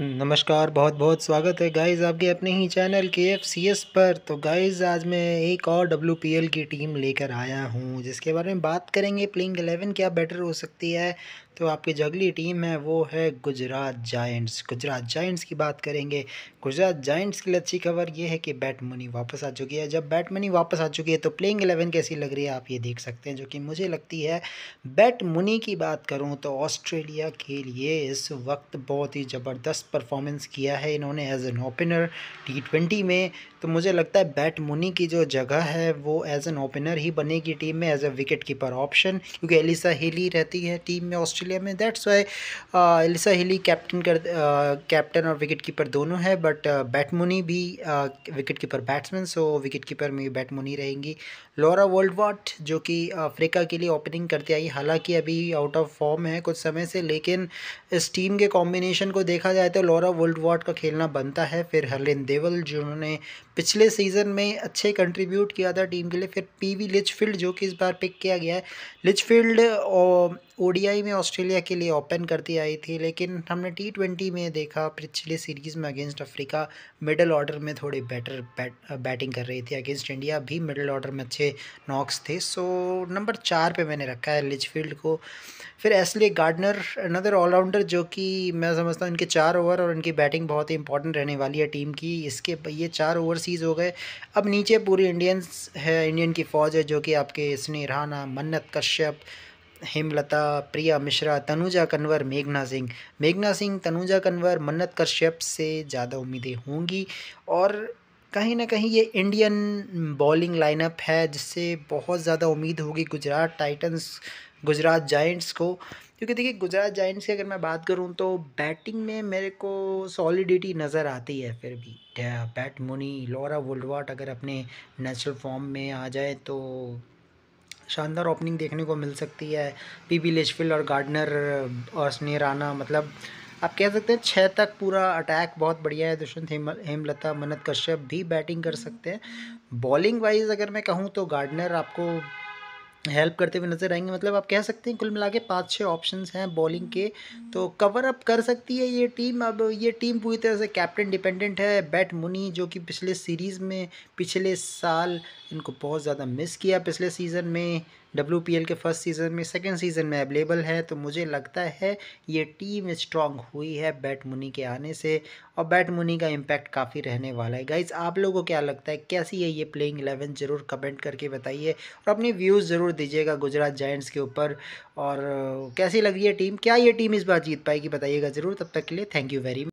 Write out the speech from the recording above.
नमस्कार बहुत बहुत स्वागत है गाइस आपके अपने ही चैनल के एफ सी एस पर तो गाइस आज मैं एक और डब्ल्यू पी एल की टीम लेकर आया हूँ जिसके बारे में बात करेंगे प्लेइंग एलेवन क्या बेटर हो सकती है तो आपकी जो अगली टीम है वो है गुजरात जाइंट्स गुजरात जाइंट्स की बात करेंगे गुजरात जाइंट्स के लिए अच्छी खबर ये है कि बैट मनी वापस आ चुकी है जब बैट मनी वापस आ चुकी है तो प्लेइंग एलेवन कैसी लग रही है आप ये देख सकते हैं जो कि मुझे लगती है बैट मनी की बात करूँ तो ऑस्ट्रेलिया के लिए इस वक्त बहुत ही ज़बरदस्त परफॉर्मेंस किया है इन्होंने as an opener T twenty में तो मुझे लगता है बैट मुनी की जो जगह है वो एज एन ओपनर ही बनेगी टीम में as a wicket keeper option क्योंकि एलिसा हिली रहती है टीम में ऑस्ट्रेलिया में that's why Alyssa Healy captain कर कैप्टन uh, और विकेट कीपर दोनों है बट बैट मुनी भी wicket keeper batsman so wicket keeper में बैट मुनी रहेंगी लॉरा वर्ल्ड वाट जो कि अफ्रीका के लिए ओपनिंग करती आई हालांकि अभी आउट ऑफ फॉर्म है कुछ समय से लेकिन इस टीम के कॉम्बिनेशन को देखा जाए तो तो लॉरा वर्ल्ड वार्ड का खेलना बनता है फिर हरलिन देवल जिन्होंने पिछले सीज़न में अच्छे कंट्रीब्यूट किया था टीम के लिए फिर पीवी लिचफील्ड जो कि इस बार पिक किया गया है लिचफील्ड और ओडीआई में ऑस्ट्रेलिया के लिए ओपन करती आई थी लेकिन हमने टी ट्वेंटी में देखा पिछले सीरीज़ में अगेंस्ट अफ्रीका मिडल ऑर्डर में थोड़ी बेटर बैट बैटिंग कर रही थी अगेंस्ट इंडिया भी मिडल ऑर्डर में अच्छे नॉक्स थे सो नंबर चार पे मैंने रखा है लिचफील्ड को फिर एसली गार्डनर अनदर ऑलराउंडर जो कि मैं समझता हूँ इनके चार ओवर और इनकी बैटिंग बहुत ही इंपॉर्टेंट रहने वाली है टीम की इसके ये चार ओवरसीज़ हो गए अब नीचे पूरी इंडियंस है इंडियन की फ़ौज है जो कि आपके स्नेहाना मन्नत कश्यप हेमलता प्रिया मिश्रा तनुजा कन्वर मेघना सिंह मेघना सिंह तनुजा कन्वर मन्नत कश्यप से ज़्यादा उम्मीदें होंगी और कहीं ना कहीं ये इंडियन बॉलिंग लाइनअप है जिससे बहुत ज़्यादा उम्मीद होगी गुजरात टाइटंस गुजरात जाइंट्स को क्योंकि देखिए गुजरात जाइंट्स की अगर मैं बात करूँ तो बैटिंग में मेरे को सॉलिडिटी नज़र आती है फिर भी बैट मुनी लोरा वुलवाट अगर अपने नेचुरल फॉर्म में आ जाए तो शानदार ओपनिंग देखने को मिल सकती है पी बी लिशफिल और गार्डनर और स्नेराना मतलब आप कह सकते हैं छः तक पूरा अटैक बहुत बढ़िया है दुष्यंत हेम हेमलता मन्नत कश्यप भी बैटिंग कर सकते हैं बॉलिंग वाइज अगर मैं कहूँ तो गार्डनर आपको हेल्प करते हुए नज़र आएंगे मतलब आप कह सकते हैं कुल मिला के पाँच छः ऑप्शन हैं बॉलिंग के तो कवर अप कर सकती है ये टीम अब ये टीम पूरी तरह से कैप्टन डिपेंडेंट है बैट मुनी जो कि पिछले सीरीज़ में पिछले साल इनको बहुत ज़्यादा मिस किया पिछले सीज़न में डब्ल्यू के फर्स्ट सीज़न में सेकेंड सीज़न में अवेलेबल है तो मुझे लगता है ये टीम स्ट्रॉन्ग हुई है बैट मुनी के आने से और बैट मुनी का इम्पैक्ट काफ़ी रहने वाला है गाइज आप लोगों को क्या लगता है कैसी है ये प्लेइंग एलेवन ज़रूर कमेंट करके बताइए और अपनी व्यूज़ ज़रूर दीजिएगा गुजरात जाइंट्स के ऊपर और कैसी लग रही है टीम क्या ये टीम इस बार जीत पाएगी बताइएगा ज़रूर तब तक के लिए थैंक यू वेरी मच